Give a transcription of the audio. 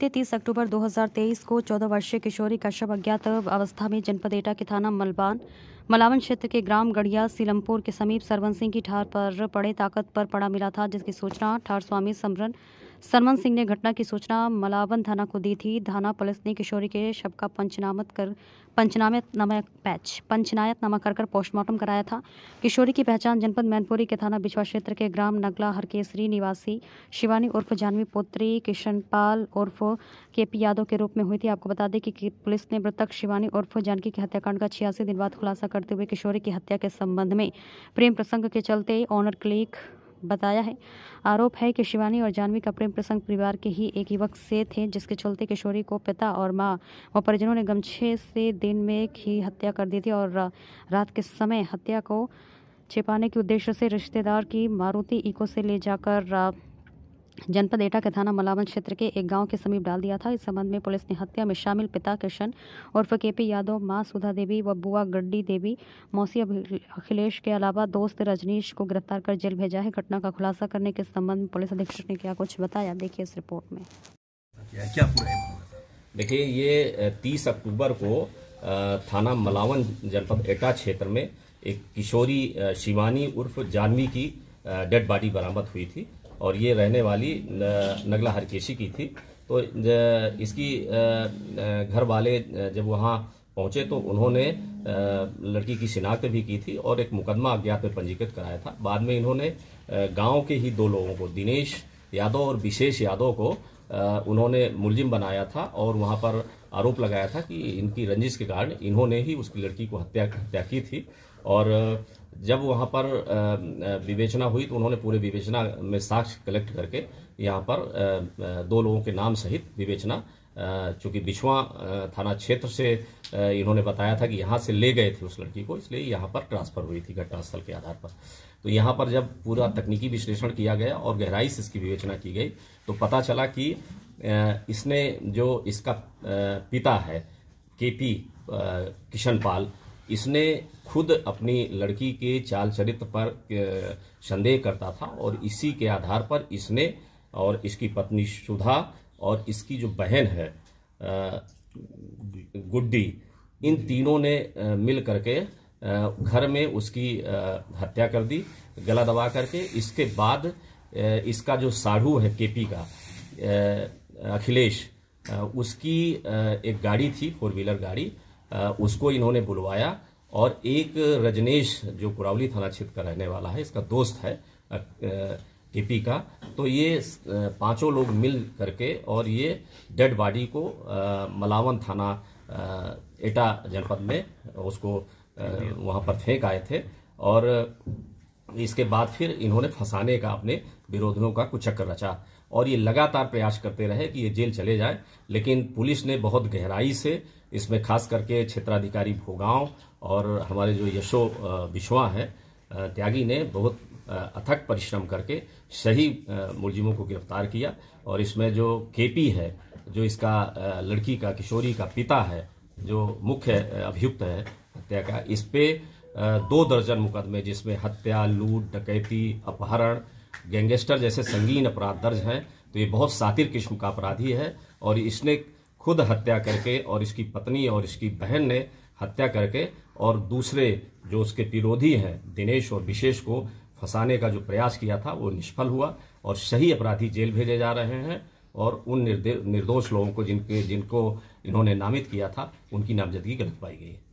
తే 30 అక్టోబర్ 2023 కో 14 వయస్సి కిషోరి కషబ్ అజ్ఞాత అవస్థా మే జనపదేటా కి థానా మల్బన్ మలావన్ శేత్ర కే గ్రామ్ గడియా సిలంపూర్ కే సమీప సర్వన్స్ఇ కి ఠార్ పర్ పడే తాకత్ పర్ పడా మిలా థా జਿਸకి సోచనా ఠార్ స్వామి సంబరణ सरमन सिंह ने घटना की सूचना मलावन थाना को दी थी थाना पुलिस ने किशोरी के शव का पंचनामत कर पंचनामत नमक पैच पंचनायत नमक कर कर पोस्टमार्टम कराया था किशोरी की पहचान जनपद मैनपुरी के थाना बिछवा क्षेत्र के ग्राम नगला हरकेसरी निवासी शिवानी उर्फ जानवी पुत्री किशनपाल उर्फ के पी यादव के रूप में हुई थी आपको बता दें कि पुलिस ने मृतक शिवानी उर्फ जानकी के हत्याकांड का छियासी दिन बाद खुलासा करते हुए किशोरी की हत्या के संबंध में प्रेम प्रसंग के चलते ऑनर क्लिक बताया है आरोप है कि शिवानी और जानवी का प्रेम प्रसंग परिवार के ही एक युवक से थे जिसके चलते किशोरी को पिता और माँ व परिजनों ने गमछे से दिन में ही हत्या कर दी थी और रात के समय हत्या को छिपाने के उद्देश्य से रिश्तेदार की मारुति इको से ले जाकर जनपद एटा के थाना मलावन क्षेत्र के एक गांव के समीप डाल दिया था इस संबंध में पुलिस ने हत्या में शामिल पिता किशन उर्फ के पी यादव मां सुधा देवी व बुआ गड्डी देवी मौसी अखिलेश के अलावा दोस्त रजनीश को गिरफ्तार कर जेल भेजा है घटना का खुलासा करने के संबंध में पुलिस अधीक्षक ने क्या कुछ बताया देखिए इस रिपोर्ट में क्या देखिए ये तीस अक्टूबर को थाना मलावन जनपद एटा क्षेत्र में एक किशोरी शिवानी उर्फ जानवी की डेड बॉडी बरामद हुई थी और ये रहने वाली नगला हरकेशी की थी तो इसकी घर वाले जब वहाँ पहुंचे तो उन्होंने लड़की की शिनाख्त भी की थी और एक मुकदमा अज्ञात में पंजीकृत कराया था बाद में इन्होंने गांव के ही दो लोगों को दिनेश यादव और विशेष यादव को उन्होंने मुलजिम बनाया था और वहाँ पर आरोप लगाया था कि इनकी रंजिश के कारण इन्होंने ही उसकी लड़की को हत्या हत्या की थी और जब वहाँ पर विवेचना हुई तो उन्होंने पूरे विवेचना में साक्ष्य कलेक्ट करके यहाँ पर दो लोगों के नाम सहित विवेचना चूंकि बिछवा थाना क्षेत्र से इन्होंने बताया था कि यहाँ से ले गए थे उस लड़की को इसलिए यहाँ पर ट्रांसफर हुई थी घटनास्थल के आधार पर तो यहाँ पर जब पूरा तकनीकी विश्लेषण किया गया और गहराई से इसकी विवेचना की गई तो पता चला कि इसने जो इसका पिता है के पी किशन पाल इसने खुद अपनी लड़की के चाल चरित्र पर संदेह करता था और इसी के आधार पर इसने और इसकी पत्नी सुधा और इसकी जो बहन है गुड्डी इन तीनों ने मिल करके घर में उसकी हत्या कर दी गला दबा करके इसके बाद इसका जो साढ़ू है केपी का अखिलेश उसकी एक गाड़ी थी फोर व्हीलर गाड़ी उसको इन्होंने बुलवाया और एक रजनेश जो कुरावली थाना क्षेत्र का रहने वाला है इसका दोस्त है टीपी का तो ये पांचों लोग मिल करके और ये डेड बॉडी को मलावन थाना एटा जनपद में उसको वहां पर फेंक आए थे और इसके बाद फिर इन्होंने फंसाने का अपने विरोधियों का कुचक्कर रचा और ये लगातार प्रयास करते रहे कि ये जेल चले जाए लेकिन पुलिस ने बहुत गहराई से इसमें खास करके क्षेत्राधिकारी भोगांव और हमारे जो यशो बिश्वा है त्यागी ने बहुत अथक परिश्रम करके सही मुलजिमों को गिरफ्तार किया और इसमें जो केपी है जो इसका लड़की का किशोरी का पिता है जो मुख्य अभियुक्त है हत्या का इस पे दो दर्जन मुकदमे जिसमें हत्या लूट डकैती अपहरण गैंगस्टर जैसे संगीन अपराध दर्ज हैं तो ये बहुत सातिर किस्म का अपराधी है और इसने खुद हत्या करके और इसकी पत्नी और इसकी बहन ने हत्या करके और दूसरे जो उसके विरोधी हैं दिनेश और विशेष को फंसाने का जो प्रयास किया था वो निष्फल हुआ और सही अपराधी जेल भेजे जा रहे हैं और उन निर्दोष लोगों को जिनके जिनको इन्होंने नामित किया था उनकी नामजदगी गलत पाई गई है